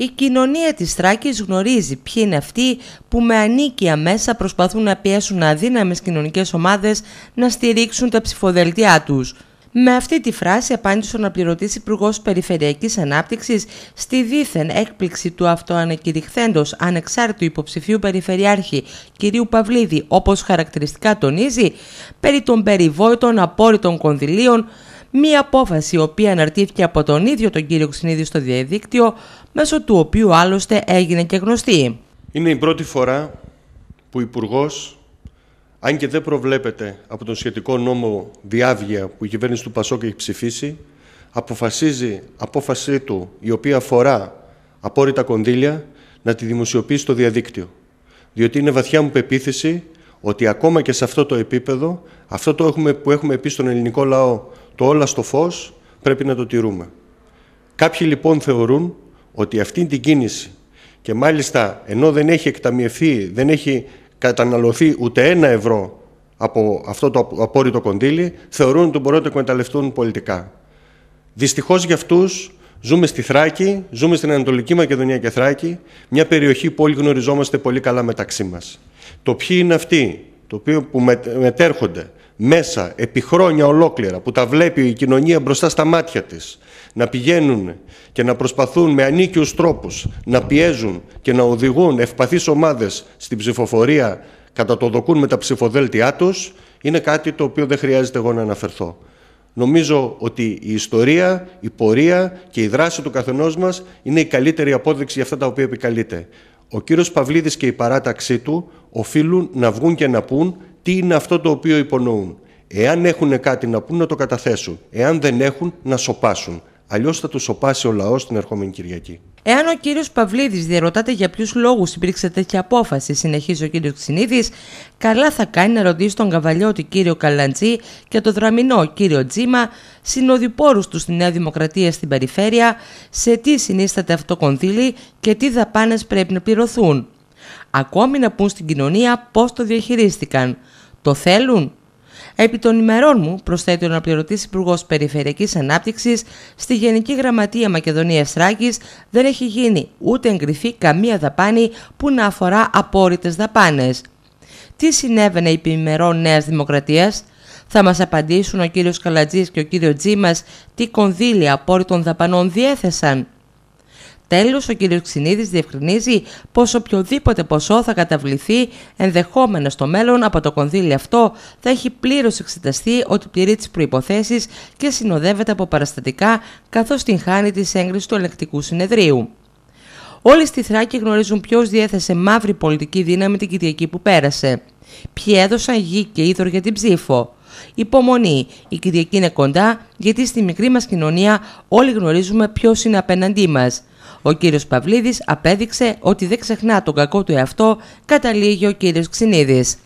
Η κοινωνία της Θράκης γνωρίζει ποιοι είναι αυτοί που με ανίκια μέσα προσπαθούν να πιέσουν αδύναμες κοινωνικές ομάδες να στηρίξουν τα ψηφοδελτιά τους. Με αυτή τη φράση απάντησε ο αναπληρωτής Υπουργός Περιφερειακής Ανάπτυξης στη δίθεν έκπληξη του αυτοανακηρυχθέντο ανεξάρτητου υποψηφίου Περιφερειάρχη κ. Παυλίδη, όπως χαρακτηριστικά τονίζει, περί των περιβόητων απόρριτων κονδυλίων μία απόφαση η οποία αναρτήθηκε από τον ίδιο τον κύριο Ξυνίδη στο διαδίκτυο, μέσω του οποίου άλλωστε έγινε και γνωστή. Είναι η πρώτη φορά που ο υπουργός, αν και δεν προβλέπεται από τον σχετικό νόμο διάβγεια που η κυβέρνηση του Πασόκ έχει ψηφίσει, αποφασίζει απόφασή του η οποία αφορά απόρριτα κονδύλια να τη δημοσιοποιήσει στο διαδίκτυο. Διότι είναι βαθιά μου πεποίθηση ότι ακόμα και σε αυτό το επίπεδο, αυτό το έχουμε, που έχουμε πει στον ελληνικό λαό το όλα στο φως πρέπει να το τηρούμε. Κάποιοι λοιπόν θεωρούν ότι αυτή την κίνηση και μάλιστα ενώ δεν έχει εκταμιευθεί, δεν έχει καταναλωθεί ούτε ένα ευρώ από αυτό το απόρριτο κονδύλι, θεωρούν ότι μπορούν να το εκμεταλλευτούν πολιτικά. Δυστυχώς για αυτούς ζούμε στη Θράκη, ζούμε στην Ανατολική Μακεδονία και Θράκη, μια περιοχή που όλοι γνωριζόμαστε πολύ καλά μεταξύ μας. Το ποιοι είναι αυτοί το οποίο που μετέρχονται μέσα επί χρόνια ολόκληρα που τα βλέπει η κοινωνία μπροστά στα μάτια της να πηγαίνουν και να προσπαθούν με ανίκιους τρόπους να πιέζουν και να οδηγούν ευπαθείς ομάδες στην ψηφοφορία κατά το δοκούν με τα ψηφοδέλτιά τους είναι κάτι το οποίο δεν χρειάζεται εγώ να αναφερθώ. Νομίζω ότι η ιστορία, η πορεία και η δράση του καθενός μας είναι η καλύτερη απόδειξη για αυτά τα οποία επικαλείται. Ο κύριος Παυλίδης και η παράταξή του οφείλουν να βγουν και να πούν τι είναι αυτό το οποίο υπονοούν. Εάν έχουν κάτι να πούν, να το καταθέσουν. Εάν δεν έχουν, να σοπάσουν. Αλλιώς θα του σοπάσει ο λαός την ερχόμενη Κυριακή. Εάν ο κύριος Παυλίδης διαρωτάται για ποιους λόγους υπήρξε τέτοια απόφαση, συνεχίζει ο κύριος Ξινίδη, καλά θα κάνει να ρωτήσει τον καβαλιώτη κύριο Καλαντζή και τον δραμηνό κύριο Τζίμα, συνοδοιπόρους τους στη Νέα Δημοκρατία στην περιφέρεια, σε τι συνίσταται αυτό κονδύλι και τι δαπάνες πρέπει να πληρωθούν. Ακόμη να πούν στην κοινωνία πώς το διαχειρίστηκαν. Το θέλουν. Επί των ημερών μου, προσθέτει ο αναπληρωτής Υπουργός Περιφερειακής Ανάπτυξης, στη Γενική Γραμματεία Μακεδονία Στράκη δεν έχει γίνει ούτε εγκριθεί καμία δαπάνη που να αφορά απόρριτες δαπάνες. Τι συνέβαινε επί ημερών Νέας Δημοκρατίας, θα μας απαντήσουν ο κύριος Καλατζής και ο κύριος Τζίμας τι κονδύλια απόρριτων δαπανών διέθεσαν. Τέλος, ο κ. Ξινίδης διευκρινίζει πως οποιοδήποτε ποσό θα καταβληθεί ενδεχόμενος στο μέλλον από το κονδύλι αυτό θα έχει πλήρως εξεταστεί ότι πληρεί τις προϋποθέσεις και συνοδεύεται από παραστατικά καθώς την χάνει της έγκρισης του ελεκτικού συνεδρίου. Όλοι στη Θράκη γνωρίζουν ποιος διέθεσε μαύρη πολιτική δύναμη την Κυριακή που πέρασε. Ποιοι έδωσαν γη και είδωρ για την ψήφο. Υπομονή, η Κυριακή είναι κοντά γιατί στη μικρή μας κοινωνία όλοι γνωρίζουμε ποιος είναι απέναντί μας. Ο κύριος Παυλίδης απέδειξε ότι δεν ξεχνά τον κακό του εαυτό, καταλήγει ο κύριος Ξινίδης.